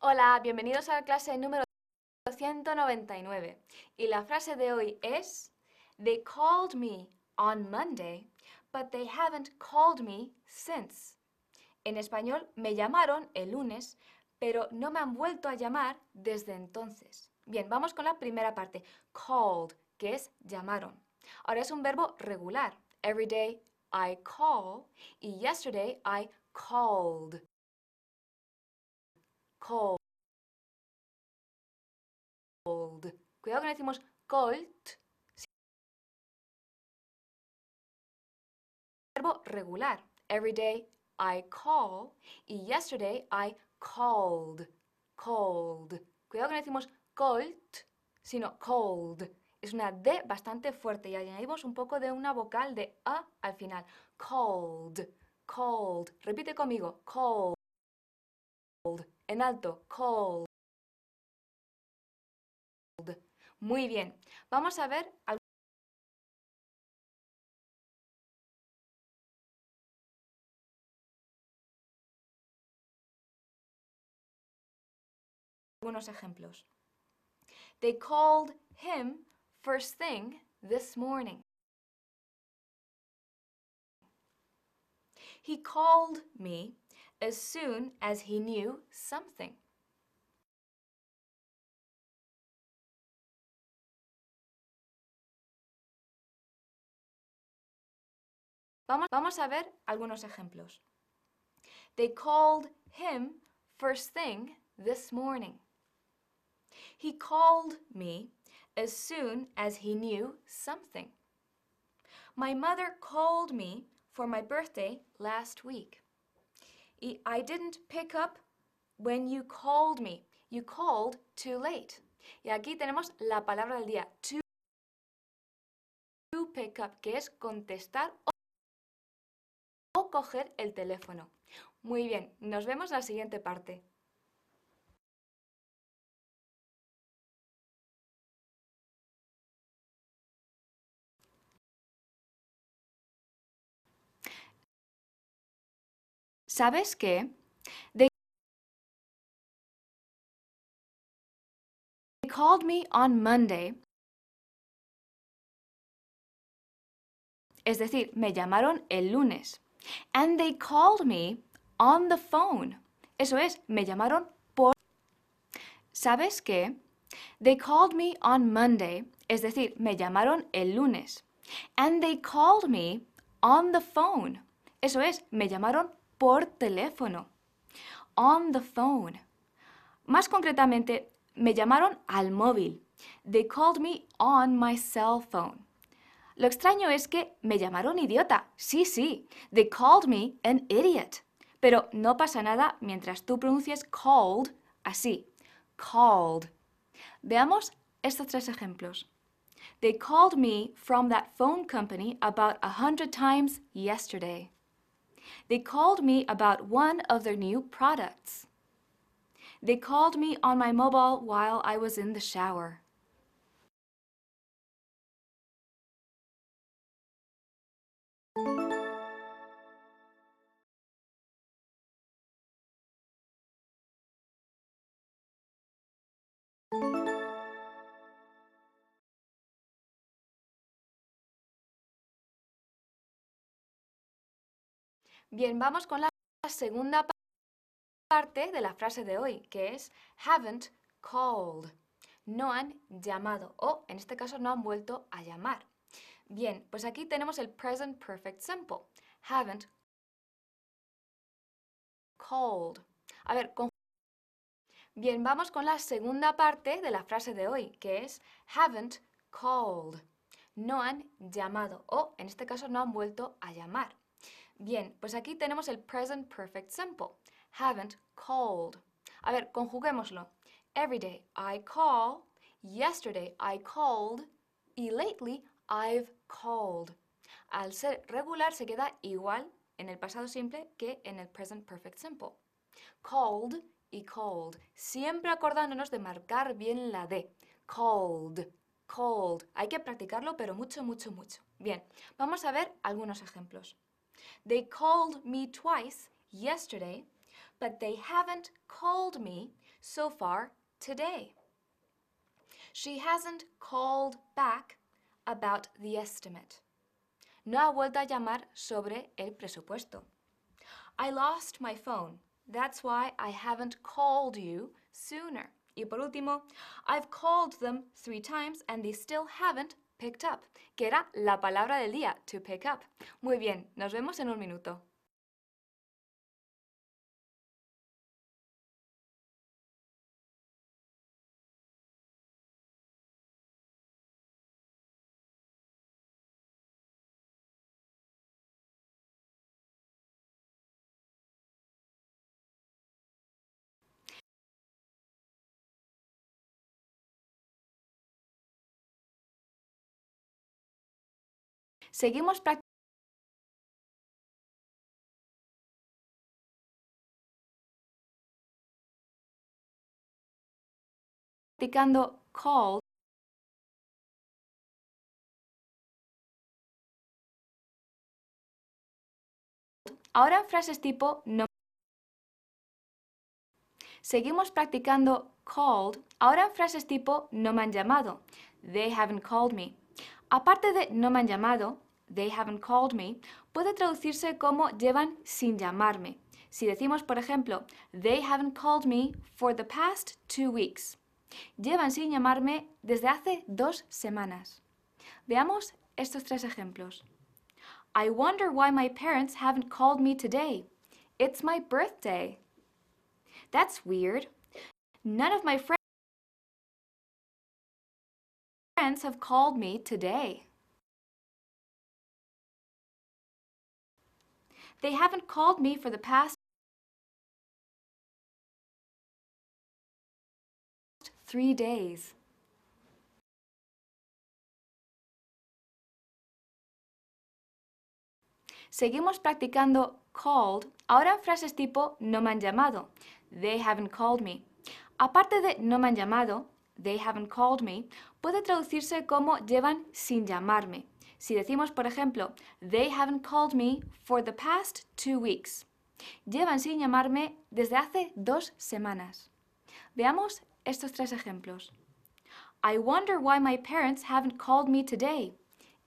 Hola, bienvenidos a la clase número 199. Y la frase de hoy es They called me on Monday, but they haven't called me since. En español, me llamaron el lunes, pero no me han vuelto a llamar desde entonces. Bien, vamos con la primera parte, called, que es llamaron. Ahora es un verbo regular. Every day I call y yesterday I called cold. Cuidado que no decimos cold. Verbo regular. Every day I call y yesterday I called. Cold. Cuidado que no decimos cold, sino cold. Es una D bastante fuerte y añadimos un poco de una vocal de A al final. Cold. Cold. Repite conmigo. Cold. En alto, cold. Muy bien. Vamos a ver algunos ejemplos. They called him first thing this morning. He called me as soon as he knew something. Vamos, vamos a ver algunos ejemplos. They called him first thing this morning. He called me as soon as he knew something. My mother called me for my birthday last week. Y I didn't pick up when you called me. You called too late. Y aquí tenemos la palabra del día, to, pick up, que es contestar o coger el teléfono. Muy bien, nos vemos en la siguiente parte. ¿Sabes qué? They called me on Monday. Es decir, me llamaron el lunes. And they called me on the phone. Eso es, me llamaron por... ¿Sabes qué? They called me on Monday. Es decir, me llamaron el lunes. And they called me on the phone. Eso es, me llamaron por teléfono. On the phone. Más concretamente, me llamaron al móvil. They called me on my cell phone. Lo extraño es que me llamaron idiota. Sí, sí. They called me an idiot. Pero no pasa nada mientras tú pronuncias called así. Called. Veamos estos tres ejemplos. They called me from that phone company about a hundred times yesterday. They called me about one of their new products. They called me on my mobile while I was in the shower. Bien, vamos con la segunda parte de la frase de hoy, que es haven't called. No han llamado o, en este caso, no han vuelto a llamar. Bien, pues aquí tenemos el present perfect simple. Haven't called. A ver, con... Bien, vamos con la segunda parte de la frase de hoy, que es haven't called. No han llamado o, en este caso, no han vuelto a llamar. Bien, pues aquí tenemos el present perfect simple. Haven't called. A ver, conjuguémoslo. Every day I call, yesterday I called, y lately I've called. Al ser regular se queda igual en el pasado simple que en el present perfect simple. Called y called. Siempre acordándonos de marcar bien la D. Called, Cold. Hay que practicarlo, pero mucho, mucho, mucho. Bien, vamos a ver algunos ejemplos. They called me twice yesterday, but they haven't called me so far today. She hasn't called back about the estimate. No ha vuelto a llamar sobre el presupuesto. I lost my phone. That's why I haven't called you sooner. Y por último, I've called them three times and they still haven't picked up, que era la palabra del día, to pick up. Muy bien, nos vemos en un minuto. seguimos practicando call Ahora frases tipo no. Seguimos practicando called. Ahora frases tipo no me han llamado. They haven't called me. Aparte de no me han llamado, they haven't called me, puede traducirse como llevan sin llamarme. Si decimos, por ejemplo, they haven't called me for the past two weeks. Llevan sin llamarme desde hace dos semanas. Veamos estos tres ejemplos. I wonder why my parents haven't called me today. It's my birthday. That's weird. None of my friends have called me today. They haven't called me for the past three days. Seguimos practicando called, ahora en frases tipo no me han llamado, they haven't called me. Aparte de no me han llamado, they haven't called me, puede traducirse como llevan sin llamarme. Si decimos, por ejemplo, they haven't called me for the past two weeks. Llevan sin llamarme desde hace dos semanas. Veamos estos tres ejemplos. I wonder why my parents haven't called me today.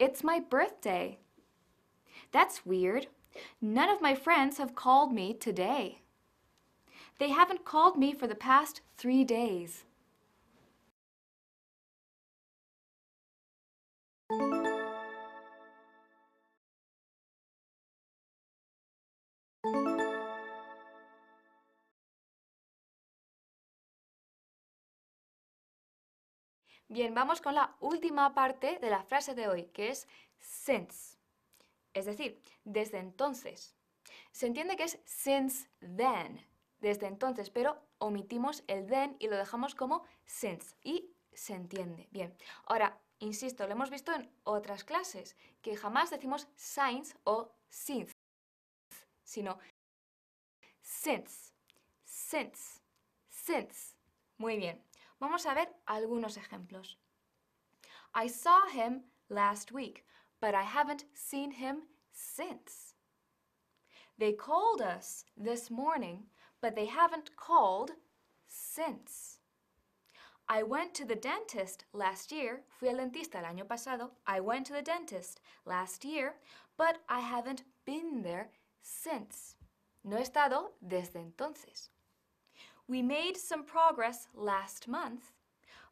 It's my birthday. That's weird. None of my friends have called me today. They haven't called me for the past three days. Bien, vamos con la última parte de la frase de hoy, que es since. Es decir, desde entonces. Se entiende que es since then, desde entonces, pero omitimos el then y lo dejamos como since. Y se entiende. Bien, ahora, insisto, lo hemos visto en otras clases, que jamás decimos since o since, sino since, since, since. Muy bien. Vamos a ver algunos ejemplos. I saw him last week, but I haven't seen him since. They called us this morning, but they haven't called since. I went to the dentist last year. Fui al dentista el año pasado. I went to the dentist last year, but I haven't been there since. No he estado desde entonces. We made some progress last month,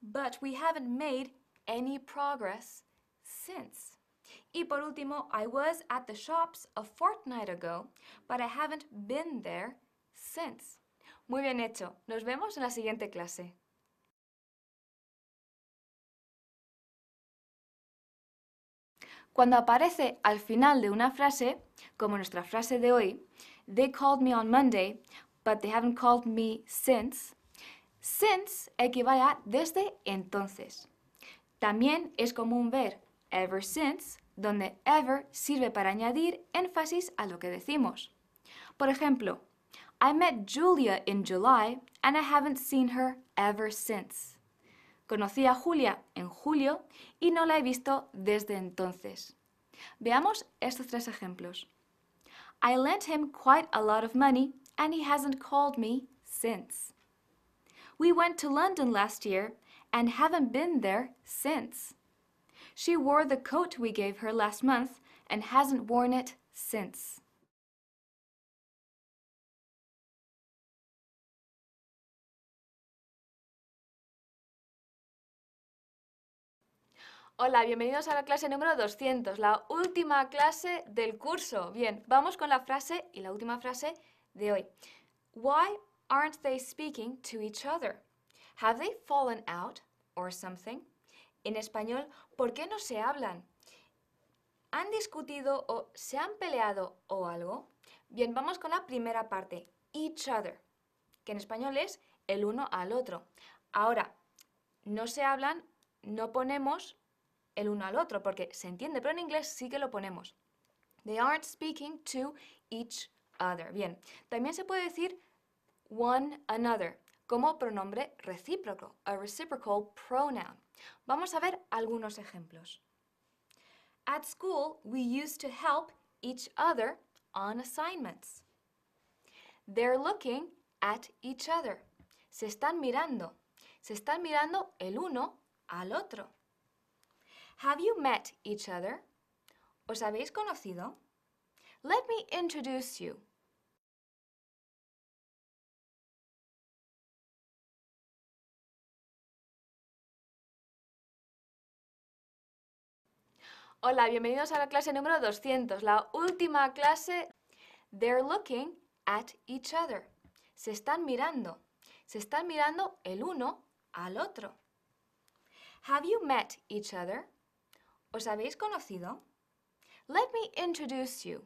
but we haven't made any progress since. Y por último, I was at the shops a fortnight ago, but I haven't been there since. Muy bien hecho. Nos vemos en la siguiente clase. Cuando aparece al final de una frase, como nuestra frase de hoy, They called me on Monday, but they haven't called me since. Since equivale a desde entonces. También es común ver ever since, donde ever sirve para añadir énfasis a lo que decimos. Por ejemplo, I met Julia in July and I haven't seen her ever since. Conocí a Julia en julio y no la he visto desde entonces. Veamos estos tres ejemplos. I lent him quite a lot of money and he hasn't called me since. We went to London last year and haven't been there since. She wore the coat we gave her last month and hasn't worn it since. Hola, bienvenidos a la clase número 200, la última clase del curso. Bien, vamos con la frase y la última frase de hoy. Why aren't they speaking to each other? Have they fallen out or something? En español, ¿por qué no se hablan? ¿Han discutido o se han peleado o algo? Bien, vamos con la primera parte, each other, que en español es el uno al otro. Ahora, no se hablan, no ponemos el uno al otro, porque se entiende, pero en inglés sí que lo ponemos. They aren't speaking to each other. Bien, también se puede decir one another como pronombre recíproco, a reciprocal pronoun. Vamos a ver algunos ejemplos. At school, we used to help each other on assignments. They're looking at each other. Se están mirando. Se están mirando el uno al otro. Have you met each other? ¿Os habéis conocido? Let me introduce you. Hola, bienvenidos a la clase número 200, la última clase. They're looking at each other. Se están mirando. Se están mirando el uno al otro. Have you met each other? ¿Os habéis conocido? Let me introduce you.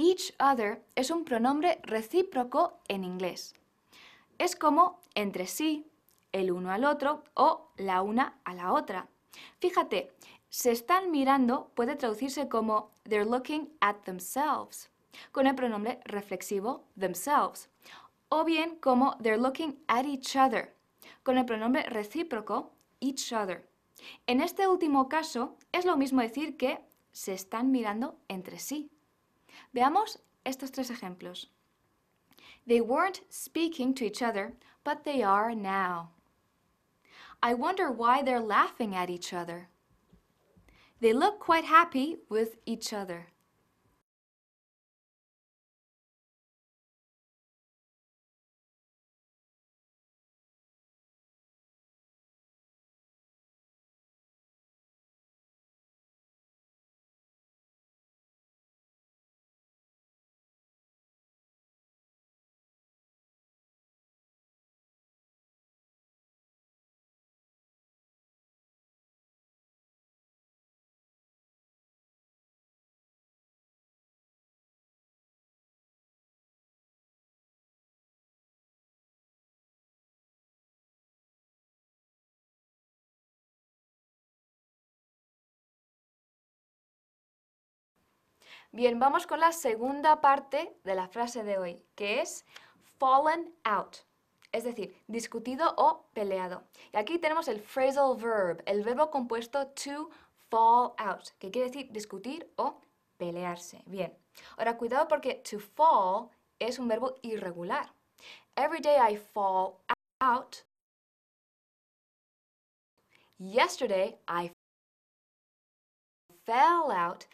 Each other es un pronombre recíproco en inglés. Es como entre sí, el uno al otro o la una a la otra. Fíjate, se están mirando puede traducirse como they're looking at themselves, con el pronombre reflexivo themselves, o bien como they're looking at each other, con el pronombre recíproco each other. En este último caso, es lo mismo decir que se están mirando entre sí. Veamos estos tres ejemplos. They weren't speaking to each other, but they are now. I wonder why they're laughing at each other. They look quite happy with each other. Bien, vamos con la segunda parte de la frase de hoy, que es fallen out, es decir, discutido o peleado. Y aquí tenemos el phrasal verb, el verbo compuesto to fall out, que quiere decir discutir o pelearse. Bien, ahora cuidado porque to fall es un verbo irregular. Every day I fall out. Yesterday I fell out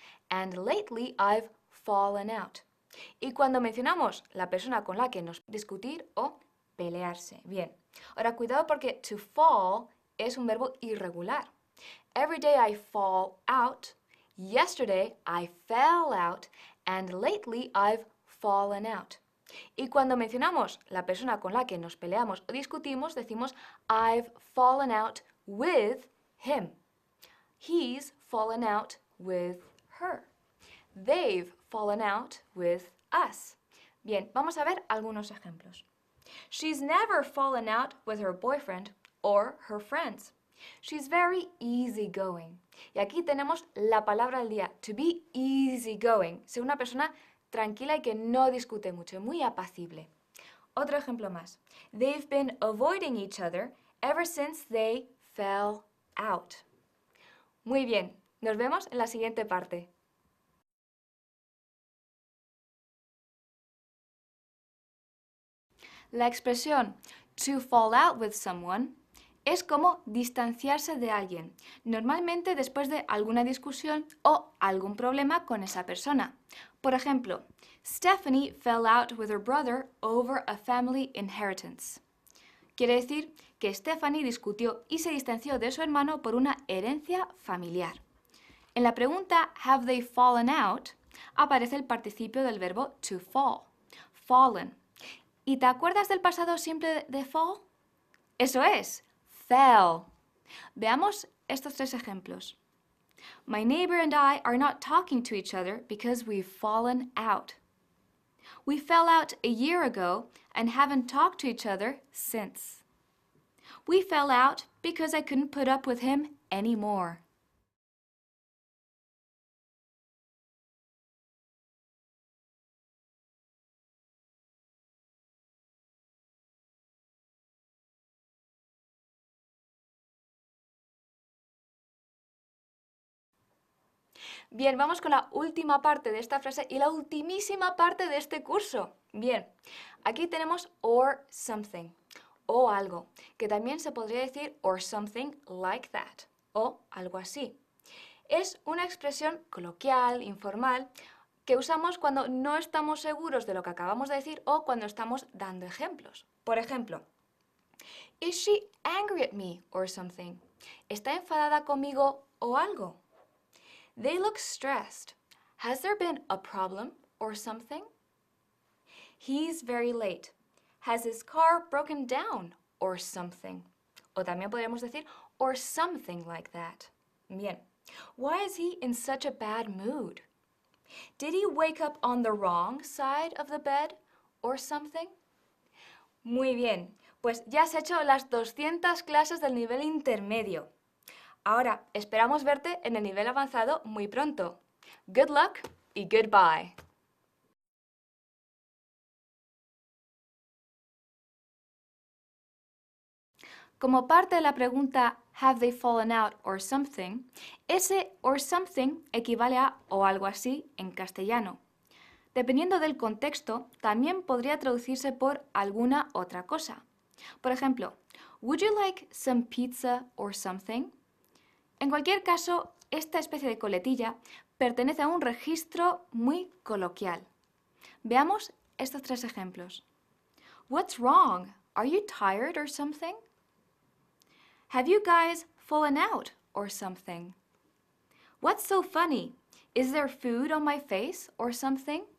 And lately I've fallen out. Y cuando mencionamos la persona con la que nos discutir o pelearse. Bien. Ahora cuidado porque to fall es un verbo irregular. Every day I fall out. Yesterday I fell out. And lately I've fallen out. Y cuando mencionamos la persona con la que nos peleamos o discutimos, decimos I've fallen out with him. He's fallen out with her. They've fallen out with us. Bien, vamos a ver algunos ejemplos. She's never fallen out with her boyfriend or her friends. She's very easygoing. Y aquí tenemos la palabra del día, to be easygoing. Ser una persona tranquila y que no discute mucho, muy apacible. Otro ejemplo más. They've been avoiding each other ever since they fell out. Muy bien, nos vemos en la siguiente parte. La expresión to fall out with someone es como distanciarse de alguien, normalmente después de alguna discusión o algún problema con esa persona. Por ejemplo, Stephanie fell out with her brother over a family inheritance. Quiere decir que Stephanie discutió y se distanció de su hermano por una herencia familiar. En la pregunta Have they fallen out? aparece el participio del verbo to fall, fallen. ¿Y te acuerdas del pasado simple de fall? Eso es, fell. Veamos estos tres ejemplos. My neighbor and I are not talking to each other because we've fallen out. We fell out a year ago and haven't talked to each other since. We fell out because I couldn't put up with him anymore. Bien, vamos con la última parte de esta frase y la ultimísima parte de este curso. Bien, aquí tenemos or something, o algo, que también se podría decir or something like that, o algo así. Es una expresión coloquial, informal, que usamos cuando no estamos seguros de lo que acabamos de decir o cuando estamos dando ejemplos. Por ejemplo, Is she angry at me or something? ¿Está enfadada conmigo o algo? They look stressed. Has there been a problem or something? He's very late. Has his car broken down or something? O también podríamos decir, or something like that. Bien. Why is he in such a bad mood? Did he wake up on the wrong side of the bed or something? Muy bien. Pues ya has hecho las 200 clases del nivel intermedio. Ahora, esperamos verte en el nivel avanzado muy pronto. Good luck y goodbye. Como parte de la pregunta Have they fallen out or something? Ese or something equivale a o algo así en castellano. Dependiendo del contexto, también podría traducirse por alguna otra cosa. Por ejemplo, Would you like some pizza or something? En cualquier caso, esta especie de coletilla pertenece a un registro muy coloquial. Veamos estos tres ejemplos. What's wrong? Are you tired or something? Have you guys fallen out or something? What's so funny? Is there food on my face or something?